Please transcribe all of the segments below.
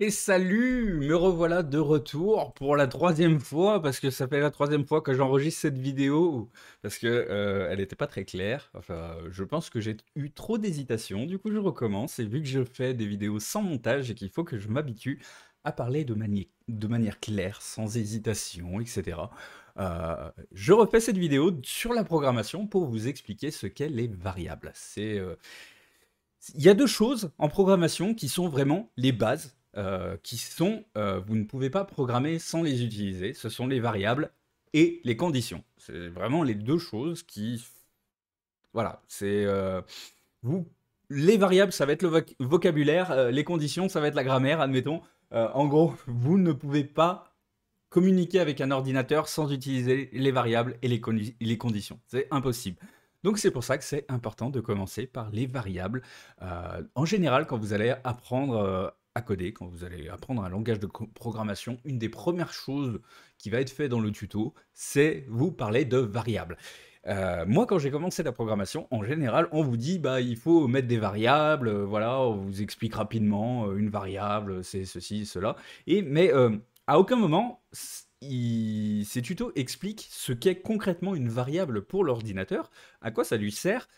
Et salut, me revoilà de retour pour la troisième fois, parce que ça fait la troisième fois que j'enregistre cette vidéo, parce que euh, elle n'était pas très claire. Enfin, je pense que j'ai eu trop d'hésitation, du coup je recommence, et vu que je fais des vidéos sans montage et qu'il faut que je m'habitue à parler de, manière claire, sans hésitation, etc. Euh, je refais cette vidéo sur la programmation pour vous expliquer ce qu'est les variables. C'est... Euh, il y a deux choses en programmation qui sont vraiment les bases euh, qui sont, euh, vous ne pouvez pas programmer sans les utiliser, ce sont les variables et les conditions. C'est vraiment les deux choses qui... Voilà, c'est... Euh, vous... Les variables, ça va être le vocabulaire, les conditions, ça va être la grammaire, admettons. en gros, vous ne pouvez pas communiquer avec un ordinateur sans utiliser les variables et les, les conditions. C'est impossible. Donc c'est pour ça que c'est important de commencer par les variables. en général, quand vous allez apprendre à coder, quand vous allez apprendre un langage de programmation, une des premières choses qui va être fait dans le tuto, c'est vous parler de variables. Euh, moi, quand j'ai commencé la programmation, en général, on vous dit bah il faut mettre des variables, euh, voilà, on vous explique rapidement euh, une variable, c'est ceci, cela. Et mais à aucun moment il, ces tutos expliquent ce qu'est concrètement une variable pour l'ordinateur, à quoi ça lui sert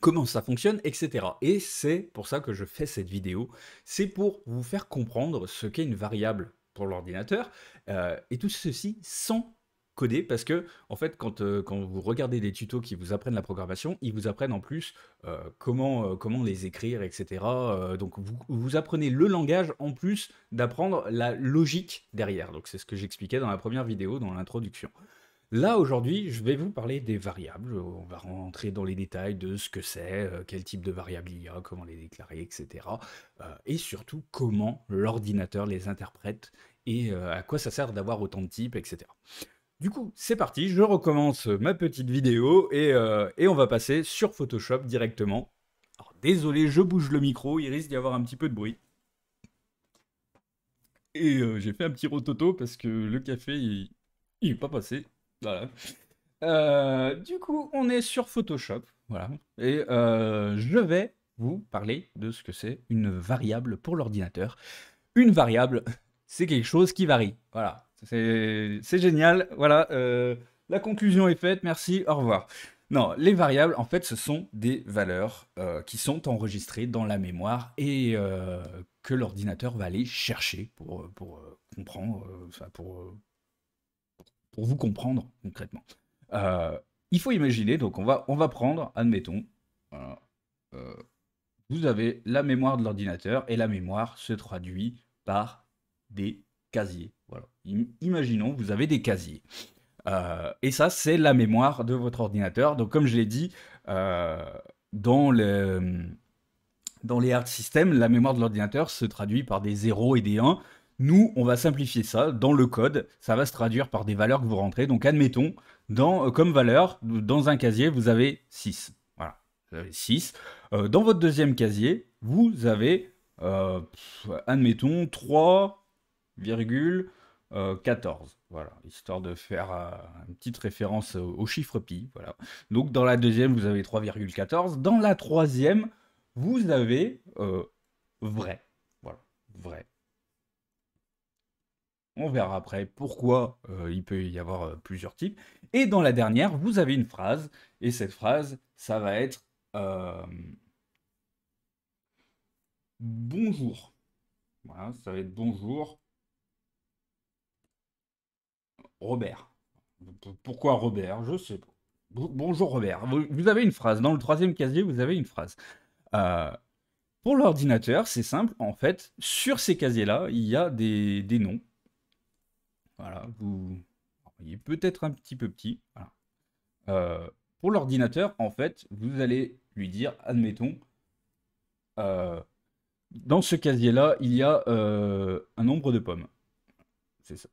comment ça fonctionne, etc. Et c'est pour ça que je fais cette vidéo, c'est pour vous faire comprendre ce qu'est une variable pour l'ordinateur, euh, et tout ceci sans coder parce que en fait euh, quand, vous regardez des tutos qui vous apprennent la programmation ils vous apprennent en plus euh, comment comment les écrire etc donc vous, vous, apprenez le langage en plus d'apprendre la logique derrière donc c'est ce que j'expliquais dans la première vidéo dans l'introduction Là, aujourd'hui, je vais vous parler des variables. On va rentrer dans les détails de ce que c'est, euh, quel type de variable il y a, comment les déclarer, etc. Euh, et surtout, comment l'ordinateur les interprète et euh, à quoi ça sert d'avoir autant de types, etc. Du coup, c'est parti, je recommence ma petite vidéo et, on va passer sur Photoshop directement. Alors, désolé, je bouge le micro, il risque d'y avoir un petit peu de bruit. Et j'ai fait un petit rototo parce que le café, il, il pas passé. Euh, du coup, on est sur Photoshop. Voilà. Et euh, je vais vous parler de ce que c'est une variable pour l'ordinateur. Une variable, c'est quelque chose qui varie. Voilà. C'est génial. Voilà. Euh, la conclusion est faite. Merci. Au revoir. Non, les variables, en fait, ce sont des valeurs qui sont enregistrées dans la mémoire et que l'ordinateur va aller chercher pour, pour comprendre, pour pour vous comprendre concrètement. Euh, il faut imaginer, donc on va, on va prendre, admettons, euh, vous avez la mémoire de l'ordinateur et la mémoire se traduit par des casiers. Voilà. Imaginons, vous avez des casiers. Euh, et ça, c'est la mémoire de votre ordinateur. Donc, comme je l'ai dit, dans, le, dans les hard systems, la mémoire de l'ordinateur se traduit par des 0 et des 1. Nous, on va simplifier ça dans le code. Ça va se traduire par des valeurs que vous rentrez. Donc, admettons, dans, euh, comme valeur, dans un casier, vous avez 6. Voilà, vous avez 6. Euh, dans votre deuxième casier, vous avez, euh, admettons, 3,14. Voilà, histoire de faire une petite référence au chiffre pi. Voilà. Donc, dans la deuxième, vous avez 3,14. Dans la troisième, vous avez vrai. Voilà, vrai. On verra après pourquoi euh, il peut y avoir euh, plusieurs types. Et dans la dernière, vous avez une phrase. Et cette phrase, ça va être euh, bonjour. Voilà, ça va être bonjour. Robert. Pourquoi Robert Je sais pas. Bonjour Robert. Vous avez une phrase. Dans le troisième casier, vous avez une phrase. pour l'ordinateur, c'est simple. En fait, sur ces casiers-là, il y a des noms. Voilà, vous voyez peut-être un petit peu petit. Euh, pour l'ordinateur, en fait, vous allez lui dire, admettons, euh, dans ce casier-là, il y a euh, un nombre de pommes. C'est ça.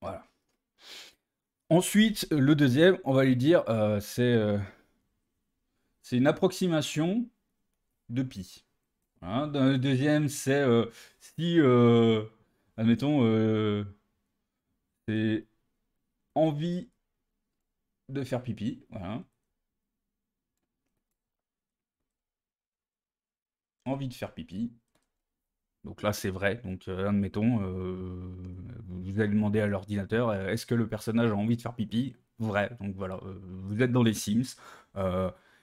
Voilà. Ensuite, le deuxième, on va lui dire, c'est une approximation de pi. Hein, le deuxième, c'est euh, si, euh, admettons, euh, c'est envie de faire pipi. Envie de faire pipi. Donc là, c'est vrai. Donc, admettons, vous allez demander à l'ordinateur est-ce que le personnage a envie de faire pipi Vrai. Donc voilà, vous êtes dans les Sims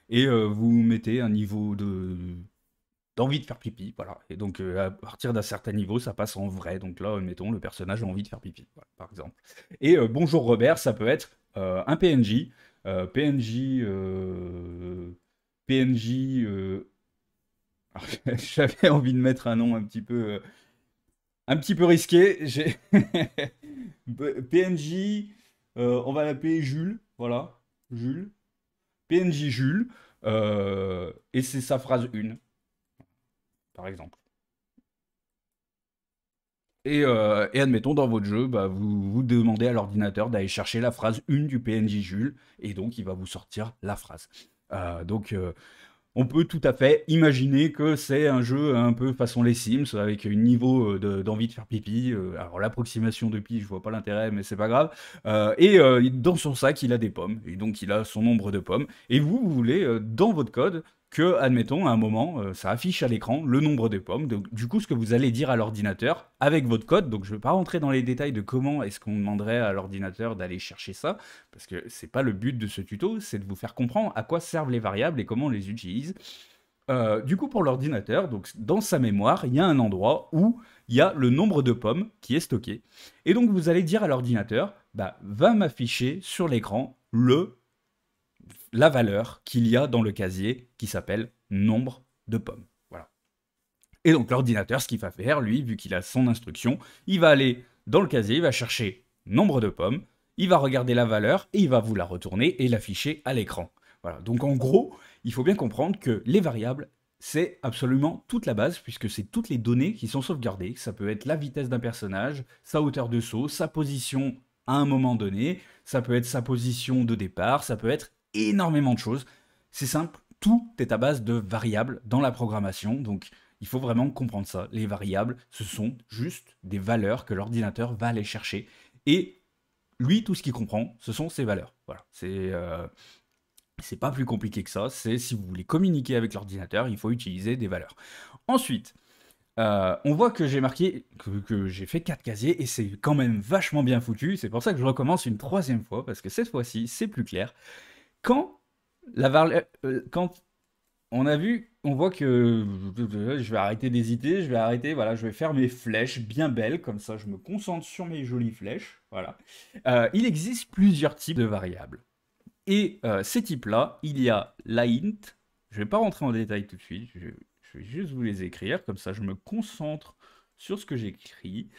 et vous mettez un niveau de d'envie de faire pipi, voilà. Et donc euh, à partir d'un certain niveau, ça passe en vrai. Donc là, mettons, le personnage a envie de faire pipi, par exemple. Et euh, bonjour Robert, ça peut être euh, un PNJ, PNJ, PNJ. J'avais envie de mettre un nom un petit peu, un petit peu risqué. J'ai PNJ, on va l'appeler Jules, voilà, Jules, PNJ Jules. et c'est sa phrase une par exemple. Euh, et, admettons, dans votre jeu, bah, vous, vous demandez à l'ordinateur d'aller chercher la phrase une du PNJ Jules, et donc il va vous sortir la phrase. Euh, donc euh, on peut tout à fait imaginer que c'est un jeu un peu façon les Sims, avec un niveau d'envie de, faire pipi. alors l'approximation de pi, je vois pas l'intérêt, mais c'est pas grave. et dans son sac, il a des pommes, et donc il a son nombre de pommes. Et vous voulez, dans votre code, que, admettons, à un moment, euh, ça affiche à l'écran le nombre de pommes. Donc, du coup, ce que vous allez dire à l'ordinateur avec votre code. Donc, je ne vais pas rentrer dans les détails de comment est-ce qu'on demanderait à l'ordinateur d'aller chercher ça, parce que c'est pas le but de ce tuto, c'est de vous faire comprendre à quoi servent les variables et comment on les utilise. Euh, du coup, pour l'ordinateur, donc dans sa mémoire, il y a un endroit où il y a le nombre de pommes qui est stocké. Et donc, vous allez dire à l'ordinateur, bah, va m'afficher sur l'écran le la valeur qu'il y a dans le casier qui s'appelle nombre de pommes. Voilà. Et donc l'ordinateur, ce qu'il va faire, lui, vu qu'il a son instruction, il va aller dans le casier, il va chercher nombre de pommes, il va regarder la valeur et il va vous la retourner et l'afficher à l'écran. Voilà. Donc en gros, il faut bien comprendre que les variables, c'est absolument toute la base, puisque c'est toutes les données qui sont sauvegardées. Ça peut être la vitesse d'un personnage, sa hauteur de saut, sa position à un moment donné, ça peut être sa position de départ, ça peut être énormément de choses. C'est simple, tout est à base de variables dans la programmation, donc il faut vraiment comprendre ça. Les variables, ce sont juste des valeurs que l'ordinateur va aller chercher. Et lui, tout ce qu'il comprend, ce sont ses valeurs. Voilà, c'est... Euh, c'est pas plus compliqué que ça, c'est si vous voulez communiquer avec l'ordinateur, il faut utiliser des valeurs. Ensuite, euh, on voit que j'ai marqué, que, que j'ai fait 4 casiers, et c'est quand même vachement bien foutu, c'est pour ça que je recommence une troisième fois, parce que cette fois-ci, c'est plus clair. Quand la euh, euh, quand on a vu, on voit que euh, je vais arrêter d'hésiter, je vais arrêter, voilà, je vais faire mes flèches bien belles, comme ça je me concentre sur mes jolies flèches, voilà. il existe plusieurs types de variables. Et ces types-là, il y a la int, je ne vais pas rentrer en détail tout de suite, je, vais juste vous les écrire, comme ça je me concentre sur ce que j'écris.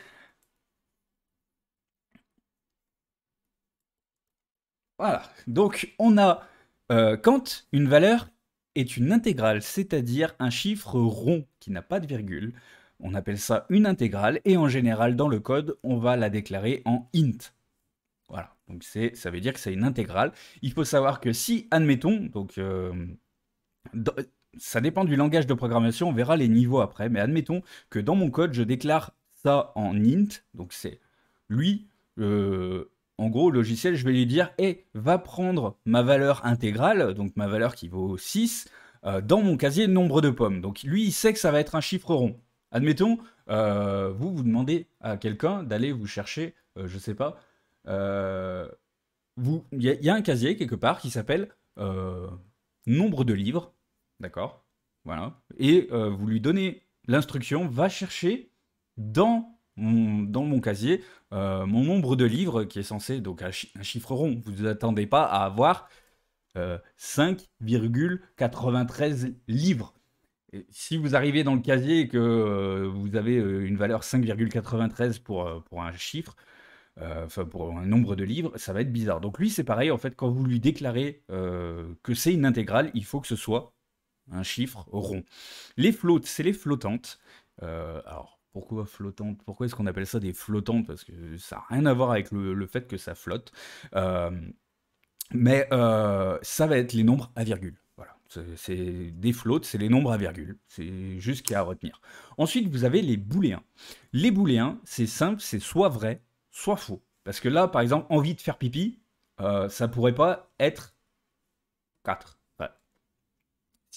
Voilà. Donc, on a euh, quand une valeur est une intégrale, c'est-à-dire un chiffre rond qui n'a pas de virgule. On appelle ça une intégrale et en général, dans le code, on va la déclarer en int. Voilà. Donc, ça veut dire que c'est une intégrale. Il faut savoir que si, admettons, donc. Euh, ça dépend du langage de programmation, on verra les niveaux après, mais admettons que dans mon code, je déclare ça en int, donc c'est lui, euh, en gros, le logiciel, je vais lui dire et eh, va prendre ma valeur intégrale, donc ma valeur qui vaut 6, euh, dans mon casier nombre de pommes. Donc lui, il sait que ça va être un chiffre rond. Admettons, euh, vous, vous demandez à quelqu'un d'aller vous chercher, je euh, je sais pas, il y, a un casier quelque part qui s'appelle nombre de livres, d'accord Voilà. Et vous lui donnez l'instruction, va chercher dans dans mon casier euh, mon nombre de livres qui est censé, donc un, chiffre rond, vous attendez pas à avoir 5,93 euh, livres. si vous arrivez dans le casier et que euh, vous avez une valeur 5,93 pour, pour un chiffre, enfin pour un nombre de livres, ça va être bizarre. Donc lui, c'est pareil, en fait, quand vous lui déclarez que c'est une intégrale, il faut que ce soit un chiffre rond. Les flottes, c'est les flottantes. alors, pourquoi flottante Pourquoi est-ce qu'on appelle ça des flottantes Parce que ça n'a rien à voir avec le, fait que ça flotte. Euh, mais euh, ça va être les nombres à virgule. Voilà. C'est des flottes, c'est les nombres à virgule. C'est juste qu'il y a à retenir. Ensuite, vous avez les booléens. Les booléens, c'est simple, c'est soit vrai, soit faux. Parce que là, par exemple, envie de faire pipi, ça euh, ça pourrait pas être 4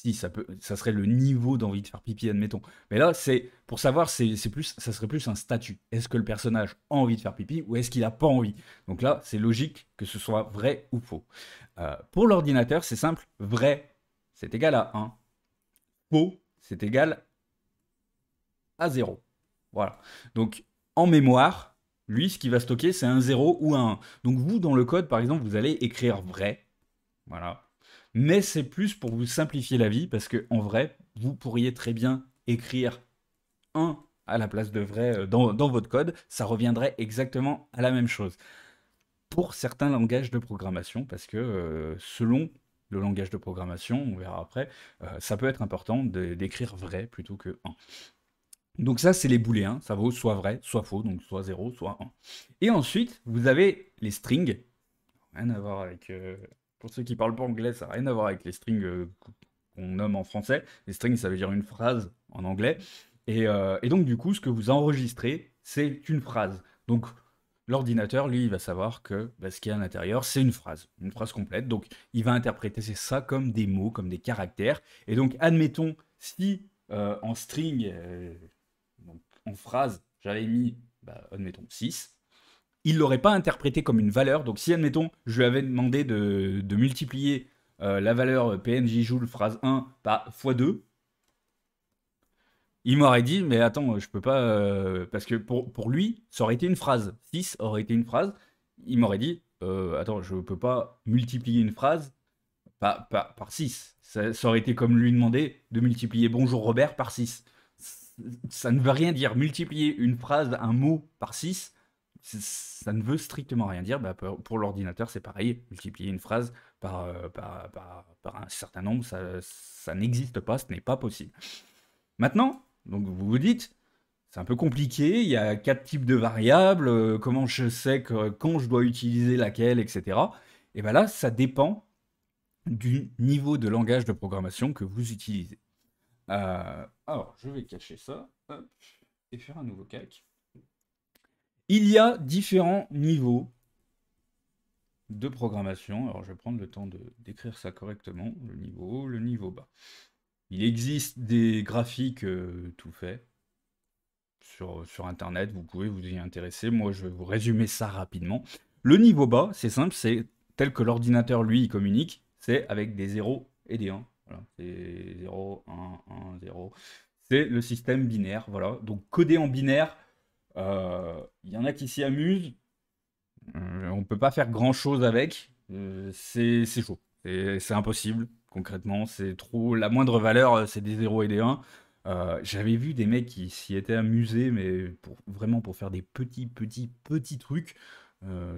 si ça peut, ça serait le niveau d'envie de faire pipi, admettons. Mais là, c'est pour savoir, c'est plus, ça serait plus un statut. Est-ce que le personnage a envie de faire pipi ou est-ce qu'il a pas envie Donc là, c'est logique que ce soit vrai ou faux. Euh, pour l'ordinateur, c'est simple, vrai, c'est égal à 1. Faux, c'est égal à 0. Voilà. Donc en mémoire, lui, ce qu'il va stocker, c'est un 0 ou un 1. Donc vous, dans le code, par exemple, vous allez écrire vrai. Voilà mais c'est plus pour vous simplifier la vie, parce que en vrai, vous pourriez très bien écrire 1 à la place de vrai euh, dans, votre code, ça reviendrait exactement à la même chose. Pour certains langages de programmation, parce que euh, selon le langage de programmation, on verra après, euh, ça peut être important d'écrire vrai plutôt que 1. Donc ça, c'est les booléens, hein. ça vaut soit vrai, soit faux, donc soit 0, soit 1. Et ensuite, vous avez les strings, rien à voir avec, pour ceux qui parlent pas anglais, ça n'a rien à voir avec les strings euh, qu'on nomme en français. Les strings, ça veut dire une phrase en anglais. Euh, et, donc, du coup, ce que vous enregistrez, c'est une phrase. Donc, l'ordinateur, lui, il va savoir que bah, ce qu'il y a à l'intérieur, c'est une phrase, une phrase complète. Donc, il va interpréter ça comme des mots, comme des caractères. Et donc, admettons, si euh, en string, en phrase, j'avais mis, bah, admettons, 6, il l'aurait pas interprété comme une valeur. Donc si, admettons, je lui avais demandé de, multiplier euh, la valeur euh, PNJ joule phrase 1 par x2, il m'aurait dit, mais attends, je peux pas... Euh, parce que pour, pour lui, ça aurait été une phrase. 6 aurait été une phrase. Il m'aurait dit, attends, je ne peux pas multiplier une phrase par, par, 6. Ça, ça, aurait été comme lui demander de multiplier bonjour Robert par 6. Ça ne veut rien dire. Multiplier une phrase, un mot par 6, ça ne veut strictement rien dire. Bah, pour l'ordinateur, c'est pareil. Multiplier une phrase par, euh, par, un certain nombre, ça, n'existe pas, ce n'est pas possible. Maintenant, donc vous vous dites, c'est un peu compliqué, il y a quatre types de variables, euh, comment je sais quand je dois utiliser laquelle, etc. Et bien bah là, ça dépend du niveau de langage de programmation que vous utilisez. Euh, alors, je vais cacher ça, et faire un nouveau calque. Il y a différents niveaux de programmation. Alors, je vais prendre le temps de décrire ça correctement. Le niveau le niveau bas. Il existe des graphiques euh, tout faits sur, sur Internet. Vous pouvez vous y intéresser. Moi, je vais vous résumer ça rapidement. Le niveau bas, c'est simple. C'est tel que l'ordinateur, lui, communique. C'est avec des 0 et des 1. Voilà. C'est 0, 1, 1, 0. C'est le système binaire. Voilà. Donc, codé en binaire, il euh, y en a qui s'y amusent. Euh, on peut pas faire grand chose avec. Euh, c'est chaud. C'est impossible, concrètement. C'est trop. La moindre valeur, c'est des 0 et des 1. J'avais vu des mecs qui s'y étaient amusés, mais pour, vraiment pour faire des petits, petits, petits trucs.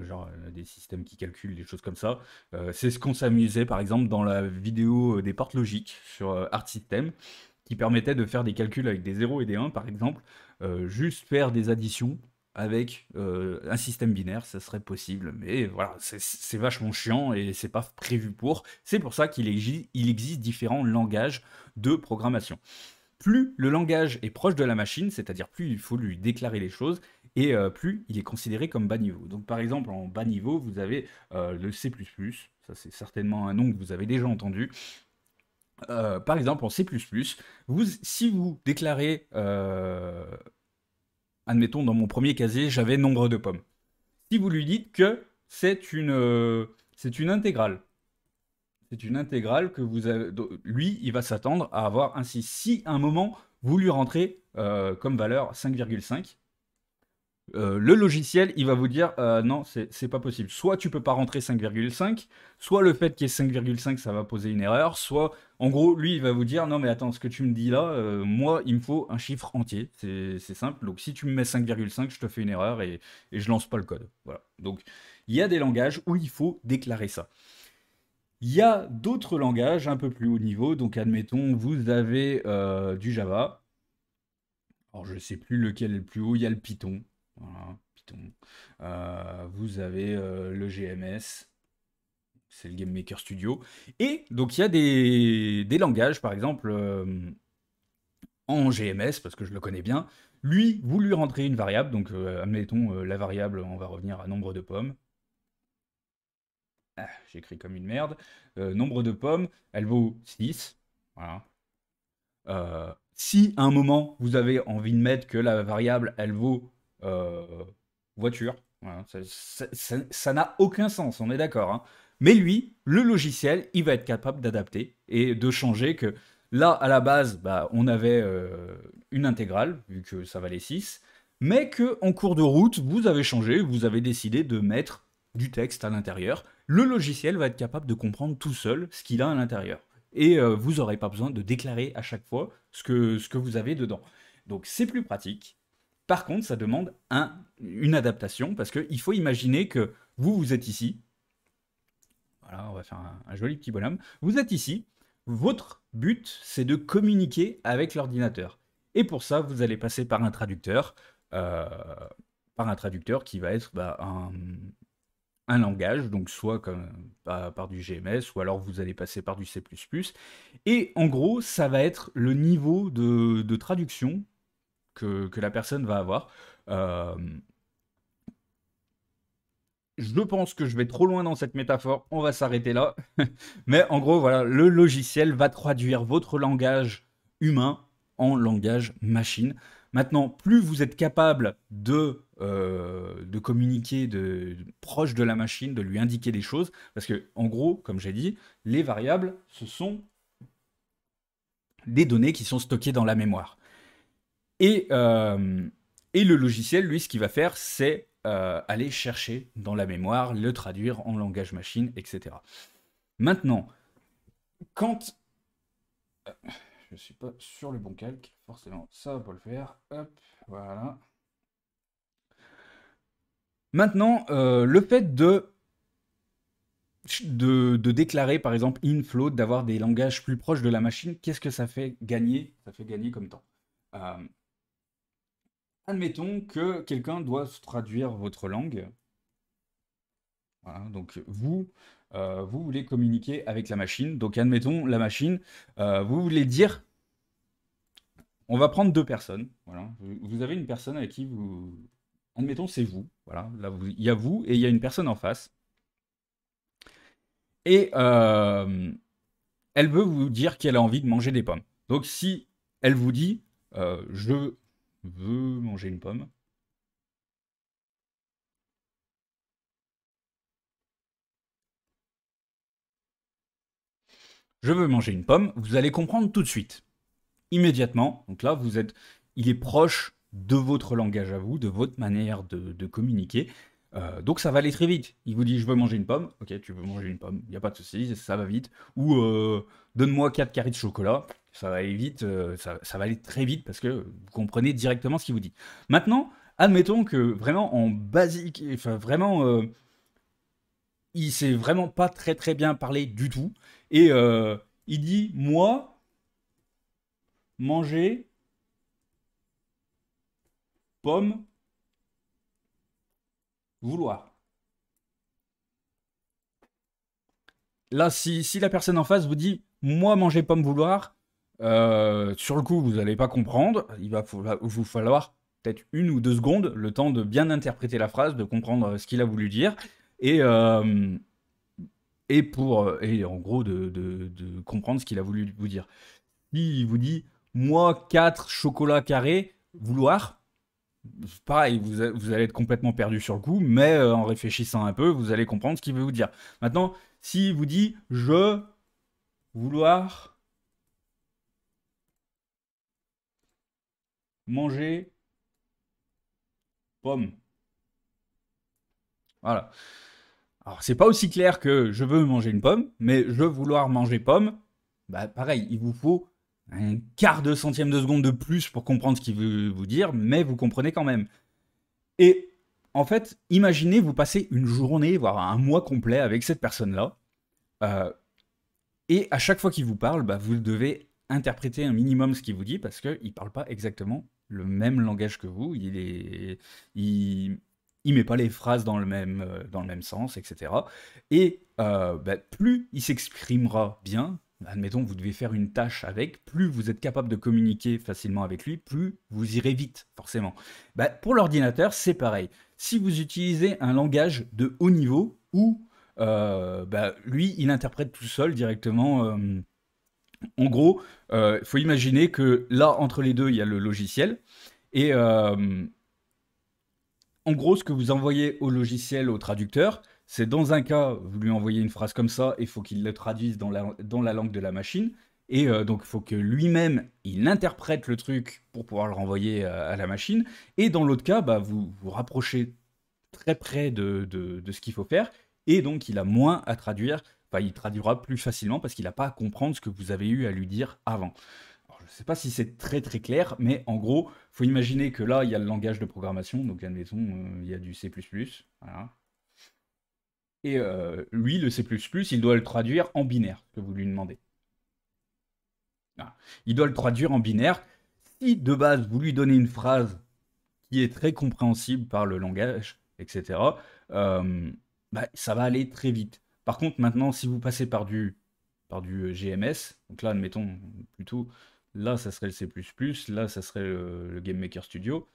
genre des systèmes qui calculent des choses comme ça. c'est ce qu'on s'amusait par exemple dans la vidéo des portes logiques sur Art System qui permettait de faire des calculs avec des 0 et des 1, par exemple, euh, juste faire des additions avec euh, un système binaire, ça serait possible, mais voilà, c'est vachement chiant et c'est pas prévu pour. C'est pour ça qu'il existe différents langages de programmation. Plus le langage est proche de la machine, c'est-à-dire plus il faut lui déclarer les choses, et euh, plus il est considéré comme bas niveau. Donc par exemple, en bas niveau, vous avez le C++, ça c'est certainement un nom que vous avez déjà entendu, euh, par exemple, en C++, si vous déclarez, euh, admettons, dans mon premier casier, j'avais nombre de pommes. Si vous lui dites que c'est une, euh, une intégrale, c'est une intégrale que vous lui, il va s'attendre à avoir ainsi. Si à un moment, vous lui rentrez comme valeur 5,5, euh, le logiciel, il va vous dire euh, non, c'est pas possible. Soit tu peux pas rentrer 5,5, soit le fait qu'il y ait 5,5, ça va poser une erreur, soit en gros, lui, il va vous dire non, mais attends, ce que tu me dis là, euh, moi, il me faut un chiffre entier. C'est simple. Donc si tu me mets 5,5, je te fais une erreur et, et, je lance pas le code. Voilà. Donc il y a des langages où il faut déclarer ça. Il y a d'autres langages un peu plus haut niveau. Donc admettons, vous avez du Java. Alors je sais plus lequel est le plus haut. Il y a le Python. Voilà, Python. Euh, vous avez euh, le GMS, c'est le Game Maker Studio. Et donc il y a des, langages, par exemple euh, en GMS, parce que je le connais bien. Lui, vous lui rentrez une variable, donc admettons la variable, on va revenir à nombre de pommes. Ah, j'écris comme une merde. nombre de pommes, elle vaut 6. Voilà. si à un moment vous avez envie de mettre que la variable elle vaut euh, voiture. ça n'a aucun sens, on est d'accord. Hein. Mais lui, le logiciel, il va être capable d'adapter et de changer que là, à la base, bah, on avait euh, une intégrale, vu que ça valait 6, mais que en cours de route, vous avez changé, vous avez décidé de mettre du texte à l'intérieur. Le logiciel va être capable de comprendre tout seul ce qu'il a à l'intérieur. Et euh, vous n'aurez pas besoin de déclarer à chaque fois ce que, ce que vous avez dedans. Donc c'est plus pratique, par contre, ça demande une adaptation parce qu'il faut imaginer que vous, vous êtes ici. Voilà, on va faire un, joli petit bonhomme. Vous êtes ici. Votre but, c'est de communiquer avec l'ordinateur. Et pour ça, vous allez passer par un traducteur, euh, par un traducteur qui va être bah, un, langage, donc soit bah, par du GMS, ou alors vous allez passer par du C++. Et en gros, ça va être le niveau de traduction que, la personne va avoir. Euh, je pense que je vais trop loin dans cette métaphore, on va s'arrêter là. Mais en gros, voilà, le logiciel va traduire votre langage humain en langage machine. Maintenant, plus vous êtes capable de, euh, de communiquer de, proche de la machine, de lui indiquer des choses, parce que, en gros, comme j'ai dit, les variables, ce sont des données qui sont stockées dans la mémoire. Euh, et, le logiciel, lui, ce qu'il va faire, c'est euh, aller chercher dans la mémoire, le traduire en langage machine, etc. Maintenant, quand... Euh, je ne suis pas sur le bon calque, forcément, ça va pas le faire. Hop, voilà. Maintenant, le fait de, de, déclarer, par exemple, inflow, d'avoir des langages plus proches de la machine, qu'est-ce que ça fait gagner Ça fait gagner comme temps admettons que quelqu'un doit traduire votre langue. Voilà, donc vous, euh, vous voulez communiquer avec la machine. Donc admettons la machine, euh, vous voulez dire, on va prendre deux personnes. Voilà, vous avez une personne avec qui vous, admettons c'est vous. Voilà, là il y a vous et il y a une personne en face. Et euh, elle veut vous dire qu'elle a envie de manger des pommes. Donc si elle vous dit, je veux manger une pomme. Je veux manger une pomme, vous allez comprendre tout de suite. Immédiatement, donc là, vous êtes, il est proche de votre langage à vous, de votre manière de, communiquer. Euh, donc ça va aller très vite. Il vous dit je veux manger une pomme, ok, tu veux manger une pomme, il n'y a pas de souci, ça va vite. Ou euh, donne-moi 4 carrés de chocolat, ça va aller euh, ça, ça, va aller très vite parce que vous comprenez directement ce qu'il vous dit. Maintenant, admettons que vraiment en basique, enfin vraiment, euh, il s'est vraiment pas très très bien parlé du tout. Et euh, il dit, moi, manger pomme, vouloir. Là, si, si la personne en face vous dit, moi, manger pomme vouloir, euh, sur le coup, vous n'allez pas comprendre. Il va vous falloir peut-être une ou deux secondes, le temps de bien interpréter la phrase, de comprendre euh, ce qu'il a voulu dire. Et, euh, pour, et en gros, de, comprendre ce qu'il a voulu vous dire. Il vous dit Moi, quatre chocolats carrés, vouloir. Pareil, vous, vous allez être complètement perdu sur le coup, mais en réfléchissant un peu, vous allez comprendre ce qu'il veut vous dire. Maintenant, s'il vous dit Je vouloir manger pomme. Voilà. Alors, c'est pas aussi clair que je veux manger une pomme, mais je veux vouloir manger pomme, bah pareil, il vous faut un quart de centième de seconde de plus pour comprendre ce qu'il veut vous dire, mais vous comprenez quand même. Et en fait, imaginez vous passez une journée, voire un mois complet avec cette personne-là, euh, et à chaque fois qu'il vous parle, bah, vous devez interpréter un minimum ce qu'il vous dit parce qu'il ne parle pas exactement le même langage que vous, il est, il, met pas les phrases dans le même, euh, dans le même sens, etc. Et euh, bah, plus il s'exprimera bien, admettons que vous devez faire une tâche avec, plus vous êtes capable de communiquer facilement avec lui, plus vous irez vite, forcément. Bah, pour l'ordinateur, c'est pareil. Si vous utilisez un langage de haut niveau, où euh, bah, lui, il interprète tout seul directement. En gros, il euh, faut imaginer que là, entre les deux, il y a le logiciel. Et euh, en gros, ce que vous envoyez au logiciel, au traducteur, c'est dans un cas, vous lui envoyez une phrase comme ça, il faut qu'il le traduise dans la, langue de la machine. Et euh, donc, il faut que lui-même, il interprète le truc pour pouvoir le renvoyer à, la machine. Et dans l'autre cas, bah, vous vous rapprochez très près de ce qu'il faut faire. Et donc, il a moins à traduire bah, il traduira plus facilement parce qu'il n'a pas à comprendre ce que vous avez eu à lui dire avant. je ne sais pas si c'est très très clair, mais en gros, il faut imaginer que là, il y a le langage de programmation, donc admettons, maison, euh, il y a du C++, Et euh, lui, le C++, il doit le traduire en binaire, que vous lui demandez. Il doit le traduire en binaire. Si de base, vous lui donnez une phrase qui est très compréhensible par le langage, etc., euh, bah, ça va aller très vite. Par contre, maintenant, si vous passez par du, par du euh, GMS, donc là, admettons, plutôt, là, ça serait le C++, là, ça serait le, Game Maker Studio.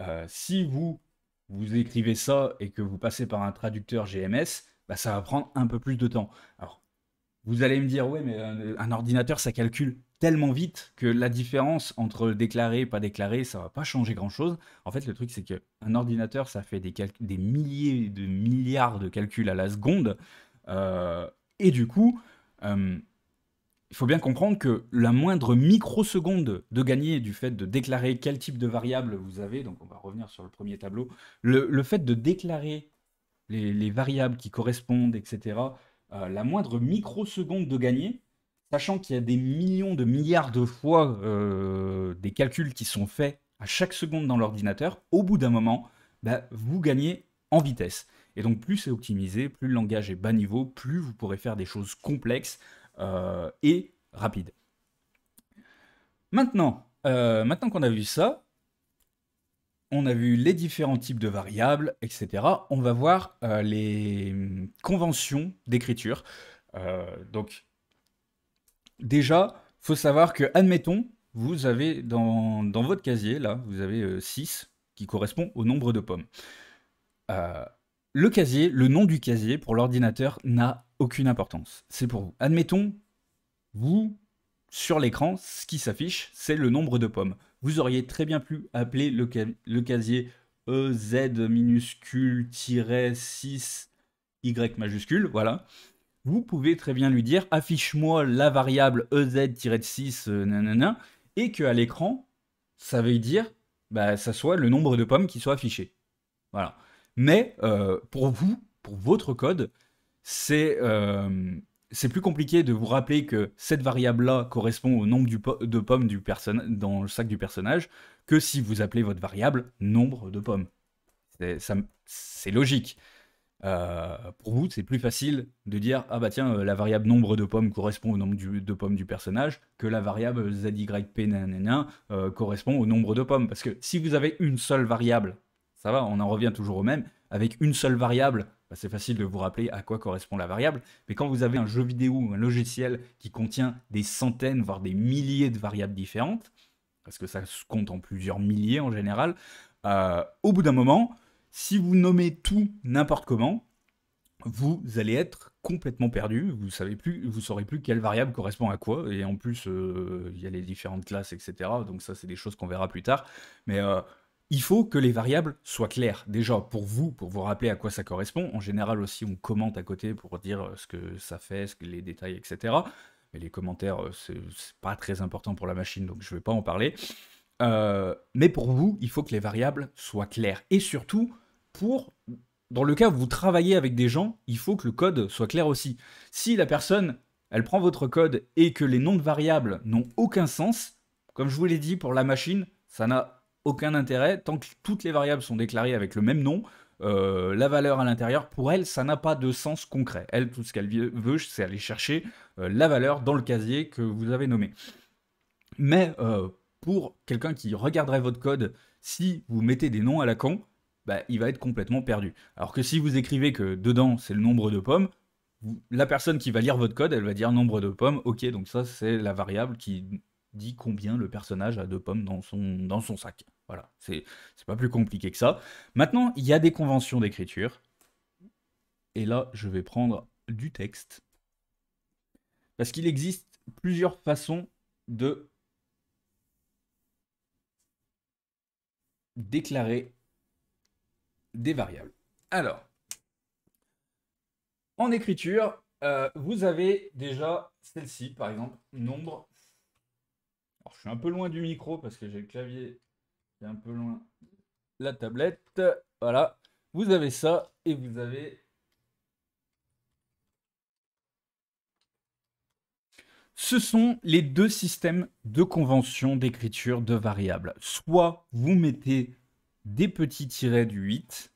Euh, si vous, vous écrivez ça et que vous passez par un traducteur GMS, bah, ça va prendre un peu plus de temps. Alors, vous allez me dire, oui, mais un, ordinateur, ça calcule tellement vite que la différence entre déclaré et pas déclaré, ça va pas changer grand-chose. En fait, le truc, c'est qu'un ordinateur, ça fait des, des milliers de milliards de calculs à la seconde. Euh, et du coup, euh, il faut bien comprendre que la moindre microseconde de gagner du fait de déclarer quel type de variable vous avez, donc on va revenir sur le premier tableau, le, fait de déclarer les, variables qui correspondent, etc., euh, la moindre microseconde de gagner, sachant qu'il y a des millions de milliards de fois des calculs qui sont faits à chaque seconde dans l'ordinateur, au bout d'un moment, bah, vous gagnez en vitesse. Et donc plus c'est optimisé, plus le langage est bas niveau, plus vous pourrez faire des choses complexes euh, et rapides. Maintenant, euh, maintenant qu'on a vu ça, on a vu les différents types de variables, etc. On va voir euh, les conventions d'écriture. donc déjà, il faut savoir que, admettons, vous avez dans, votre casier, là, vous avez 6 qui correspond au nombre de pommes. Euh, le casier, le nom du casier pour l'ordinateur n'a aucune importance. C'est pour vous. Admettons, vous, sur l'écran, ce qui s'affiche, c'est le nombre de pommes. Vous auriez très bien pu appeler le, casier EZ minuscule 6 Y majuscule, voilà. Vous pouvez très bien lui dire affiche-moi la variable EZ-6 euh, nanana et que à l'écran, ça veut dire bah, ça soit le nombre de pommes qui soit affiché. Voilà. Mais euh, pour vous, pour votre code, euh, c'est plus compliqué de vous rappeler que cette variable-là correspond au nombre de pommes du dans le sac du personnage que si vous appelez votre variable nombre de pommes. C'est logique. Euh, pour vous, c'est plus facile de dire ah bah tiens la variable nombre de pommes correspond au nombre de pommes du personnage que la variable zyp correspond au nombre de pommes parce que si vous avez une seule variable ça va, on en revient toujours au même. Avec une seule variable, bah, c'est facile de vous rappeler à quoi correspond la variable. Mais quand vous avez un jeu vidéo ou un logiciel qui contient des centaines, voire des milliers de variables différentes, parce que ça se compte en plusieurs milliers en général, euh, au bout d'un moment, si vous nommez tout n'importe comment, vous allez être complètement perdu, vous savez plus, vous saurez plus quelle variable correspond à quoi, et en plus euh, il y a les différentes classes, etc. Donc ça c'est des choses qu'on verra plus tard, mais euh, il faut que les variables soient claires. Déjà, pour vous, pour vous rappeler à quoi ça correspond. En général aussi, on commente à côté pour dire euh, ce que ça fait, les détails, etc. Mais les commentaires, euh, c'est pas très important pour la machine, donc je ne vais pas en parler. Euh, mais pour vous, il faut que les variables soient claires. Et surtout, pour dans le cas où vous travaillez avec des gens, il faut que le code soit clair aussi. Si la personne, elle prend votre code et que les noms de variables n'ont aucun sens, comme je vous l'ai dit, pour la machine, ça n'a aucun intérêt tant que toutes les variables sont déclarées avec le même nom. Euh, la valeur à l'intérieur, pour elle, ça n'a pas de sens concret. Elle, tout ce qu'elle veut, c'est aller chercher euh, la valeur dans le casier que vous avez nommé. Mais euh, pour quelqu'un qui regarderait votre code, si vous mettez des noms à la con, bah, il va être complètement perdu. Alors que si vous écrivez que dedans, c'est le nombre de pommes, la personne qui va lire votre code, elle va dire nombre de pommes, ok, donc ça, c'est la variable qui dit combien le personnage a de pommes dans son, dans son sac. Voilà, c'est pas plus compliqué que ça. Maintenant, il y a des conventions d'écriture. Et là, je vais prendre du texte. Parce qu'il existe plusieurs façons de déclarer des variables. Alors, en écriture, euh, vous avez déjà celle-ci, par exemple, nombre. Alors, je suis un peu loin du micro parce que j'ai le clavier un peu loin la tablette. Voilà. Vous avez ça et vous avez ce sont les deux systèmes de convention d'écriture de variables. Soit vous mettez des petits tirets du 8,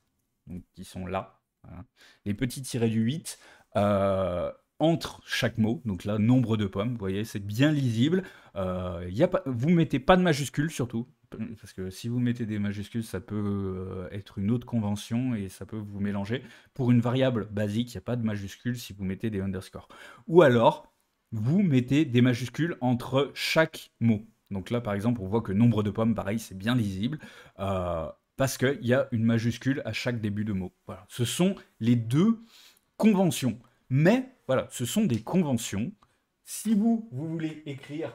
qui sont là, hein, les petits tirets du 8 euh, entre chaque mot, donc là, nombre de pommes, vous voyez, c'est bien lisible. il euh, y a pas, vous mettez pas de majuscules surtout, parce que si vous mettez des majuscules, ça peut euh, être une autre convention et ça peut vous mélanger. Pour une variable basique, il n'y a pas de majuscule si vous mettez des underscores. Ou alors, vous mettez des majuscules entre chaque mot. Donc là, par exemple, on voit que nombre de pommes, pareil, c'est bien lisible, euh, parce qu'il y a une majuscule à chaque début de mot. Voilà. Ce sont les deux conventions. Mais, voilà, ce sont des conventions. Si vous, vous voulez écrire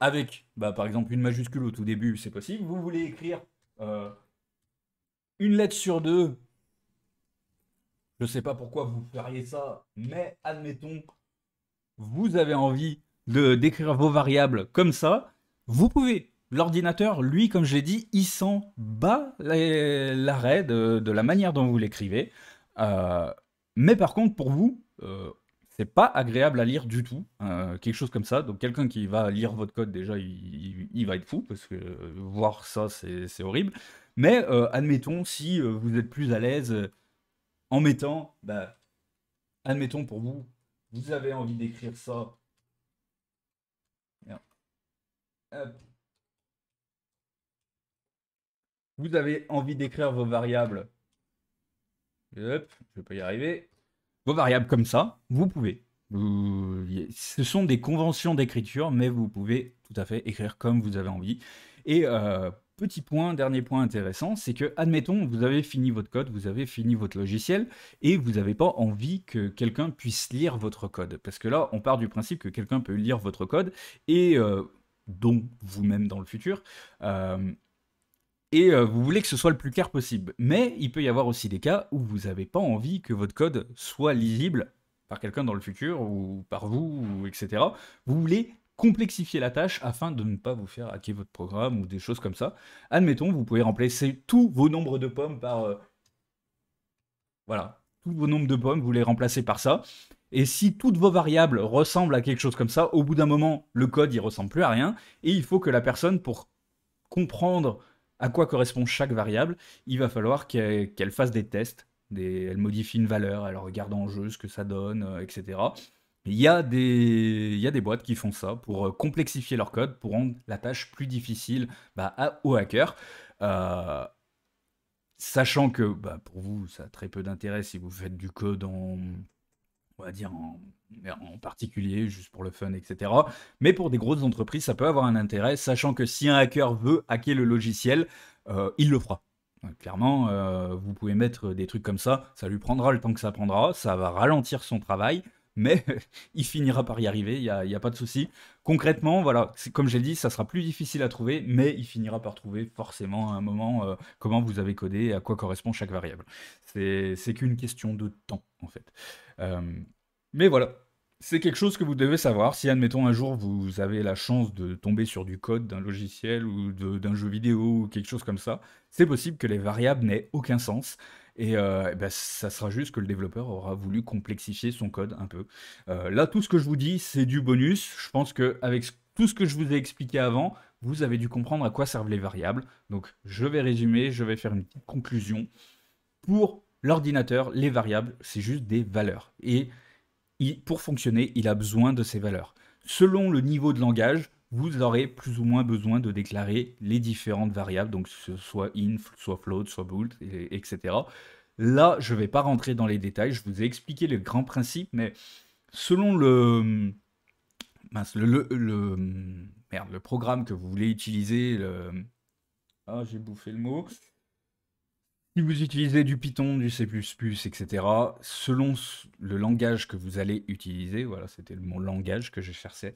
avec, bah, par exemple, une majuscule au tout début, c'est possible. Vous voulez écrire euh, une lettre sur deux. Je ne sais pas pourquoi vous feriez ça, mais admettons, vous avez envie de décrire vos variables comme ça. Vous pouvez. L'ordinateur, lui, comme je l'ai dit, il sent bas l'arrêt de, la manière dont vous l'écrivez. Euh, mais par contre, pour vous, euh, pas agréable à lire du tout, euh, quelque chose comme ça. Donc quelqu'un qui va lire votre code déjà, il, va être fou parce que euh, voir ça, c'est horrible. Mais euh, admettons si vous êtes plus à l'aise en mettant, bah, admettons pour vous, vous avez envie d'écrire ça. Vous avez envie d'écrire vos variables. Hop, je vais pas y arriver variables comme ça, vous pouvez. ce sont des conventions d'écriture, mais vous pouvez tout à fait écrire comme vous avez envie. Et euh, petit point, dernier point intéressant, c'est que, admettons, vous avez fini votre code, vous avez fini votre logiciel, et vous n'avez pas envie que quelqu'un puisse lire votre code. Parce que là, on part du principe que quelqu'un peut lire votre code, et euh, donc vous-même dans le futur. Euh, et euh, vous voulez que ce soit le plus clair possible. Mais il peut y avoir aussi des cas où vous n'avez pas envie que votre code soit lisible par quelqu'un dans le futur ou par vous, ou etc. Vous voulez complexifier la tâche afin de ne pas vous faire hacker votre programme ou des choses comme ça. Admettons, vous pouvez remplacer tous vos nombres de pommes par... Euh, voilà, tous vos nombres de pommes, vous les remplacez par ça. Et si toutes vos variables ressemblent à quelque chose comme ça, au bout d'un moment, le code, il ressemble plus à rien. Et il faut que la personne, pour comprendre à quoi correspond chaque variable, il va falloir qu'elle fasse des tests, des, elle modifie une valeur, elle regarde en jeu ce que ça donne, euh, etc. Il y, a des, boîtes qui font ça pour euh, complexifier leur code, pour rendre la tâche plus difficile bah, à, aux hackers. Euh, sachant que bah, pour vous, ça a très peu d'intérêt si vous faites du code en on va dire en, particulier, juste pour le fun, etc. Mais pour des grosses entreprises, ça peut avoir un intérêt, sachant que si un hacker veut hacker le logiciel, euh, il le fera. clairement, euh, vous pouvez mettre des trucs comme ça, ça lui prendra le temps que ça prendra, ça va ralentir son travail, mais il finira par y arriver, il n'y a, pas de souci. Concrètement, voilà, comme j'ai dit, ça sera plus difficile à trouver, mais il finira par trouver forcément à un moment euh, comment vous avez codé et à quoi correspond chaque variable. C'est qu'une question de temps, en fait. Euh, mais voilà, c'est quelque chose que vous devez savoir. Si, admettons, un jour vous avez la chance de tomber sur du code d'un logiciel ou d'un jeu vidéo ou quelque chose comme ça, c'est possible que les variables n'aient aucun sens. Et, euh, eh ben, ça sera juste que le développeur aura voulu complexifier son code un peu. Euh, là, tout ce que je vous dis, c'est du bonus. Je pense qu'avec tout ce que je vous ai expliqué avant, vous avez dû comprendre à quoi servent les variables. Donc, je vais résumer, je vais faire une petite conclusion. Pour l'ordinateur, les variables, c'est juste des valeurs. Et pour fonctionner, il a besoin de ces valeurs. Selon le niveau de langage, vous aurez plus ou moins besoin de déclarer les différentes variables, donc soit in, soit float, soit bool, etc. Là, je ne vais pas rentrer dans les détails, je vous ai expliqué les grands principes, mais selon le, programme que vous voulez utiliser, ah, j'ai bouffé le mot. Si vous utilisez du Python, du C++, etc., selon le langage que vous allez utiliser, voilà, c'était le langage que je cherchais,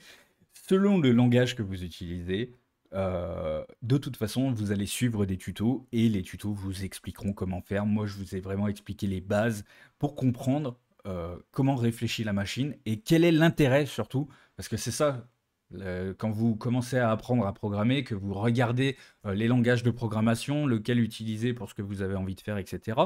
selon le langage que vous utilisez, euh, de toute façon, vous allez suivre des tutos et les tutos vous expliqueront comment faire. Moi, je vous ai vraiment expliqué les bases pour comprendre euh, comment réfléchit la machine et quel est l'intérêt surtout, parce que c'est ça. Euh, quand vous commencez à apprendre à programmer, que vous regardez les langages de programmation, lequel utiliser pour ce que vous avez envie de faire, etc.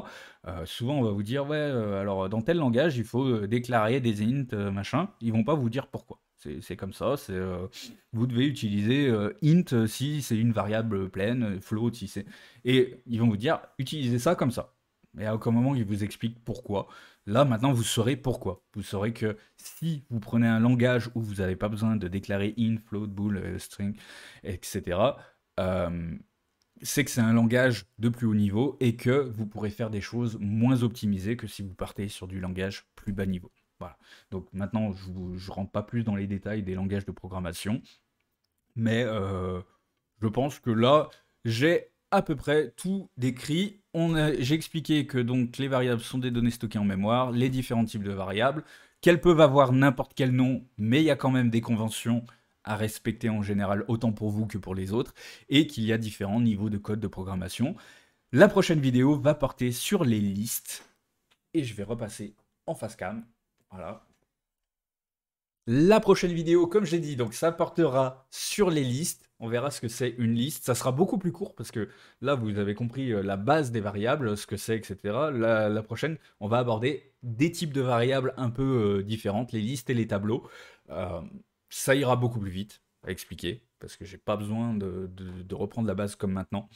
souvent, on va vous dire ouais, alors dans tel langage, il faut déclarer des int, machin. Ils vont pas vous dire pourquoi. C'est comme ça. Euh, vous devez utiliser euh, int si c'est une variable pleine, float si c'est. Et ils vont vous dire utilisez ça comme ça. Et à aucun moment ils vous expliquent pourquoi. Là maintenant vous saurez pourquoi. Vous saurez que si vous prenez un langage où vous n'avez pas besoin de déclarer int, float, bool, euh, string, etc. c'est que c'est un langage de plus haut niveau et que vous pourrez faire des choses moins optimisées que si vous partez sur du langage plus bas niveau. Voilà. Donc maintenant, je ne rentre pas plus dans les détails des langages de programmation, mais euh, je pense que là, j'ai à peu près tout décrit. J'ai expliqué que donc les variables sont des données stockées en mémoire, les différents types de variables, qu'elles peuvent avoir n'importe quel nom, mais il y a quand même des conventions à respecter en général, autant pour vous que pour les autres, et qu'il y a différents niveaux de code de programmation. La prochaine vidéo va porter sur les listes, et je vais repasser en face cam voilà. La prochaine vidéo, comme j'ai dit, donc ça portera sur les listes. On verra ce que c'est une liste. Ça sera beaucoup plus court parce que là, vous avez compris euh, la base des variables, ce que c'est, etc. La, prochaine, on va aborder des types de variables un peu euh, différentes, les listes et les tableaux. Euh, ça ira beaucoup plus vite à expliquer parce que j'ai pas besoin de reprendre la base comme maintenant.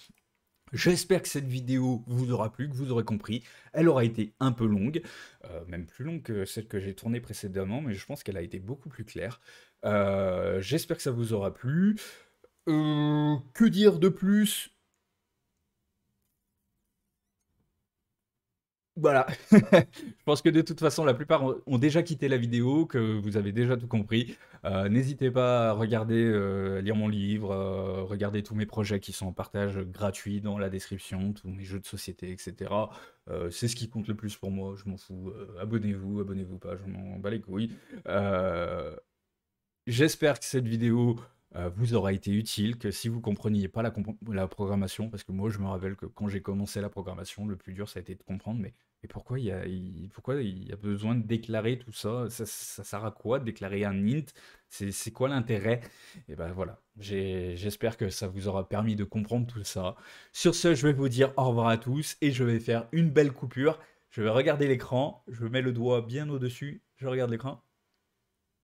J'espère que cette vidéo vous aura plu, que vous aurez compris. Elle aura été un peu longue, euh, même plus longue que celle que j'ai tournée précédemment, mais je pense qu'elle a été beaucoup plus claire. Euh, j'espère que ça vous aura plu. Euh, que dire de plus Voilà. je pense que de toute façon, la plupart ont déjà quitté la vidéo, que vous avez déjà tout compris. Euh, n'hésitez pas à regarder, euh, lire mon livre, euh, regarder tous mes projets qui sont en partage gratuit dans la description, tous mes jeux de société, etc. Euh, c'est ce qui compte le plus pour moi, je m'en fous. abonnez-vous, abonnez-vous pas, je m'en bats les couilles. J'espère que cette vidéo euh, vous aura été utile, que si vous compreniez pas la, la programmation, parce que moi je me rappelle que quand j'ai commencé la programmation, le plus dur ça a été de comprendre, mais, mais pourquoi il y a, pourquoi il y a besoin de déclarer tout ça ça, sert à quoi de déclarer un int C'est quoi l'intérêt Et eh ben voilà, j'espère que ça vous aura permis de comprendre tout ça. Sur ce, je vais vous dire au revoir à tous et je vais faire une belle coupure. Je vais regarder l'écran, je mets le doigt bien au-dessus, je regarde l'écran.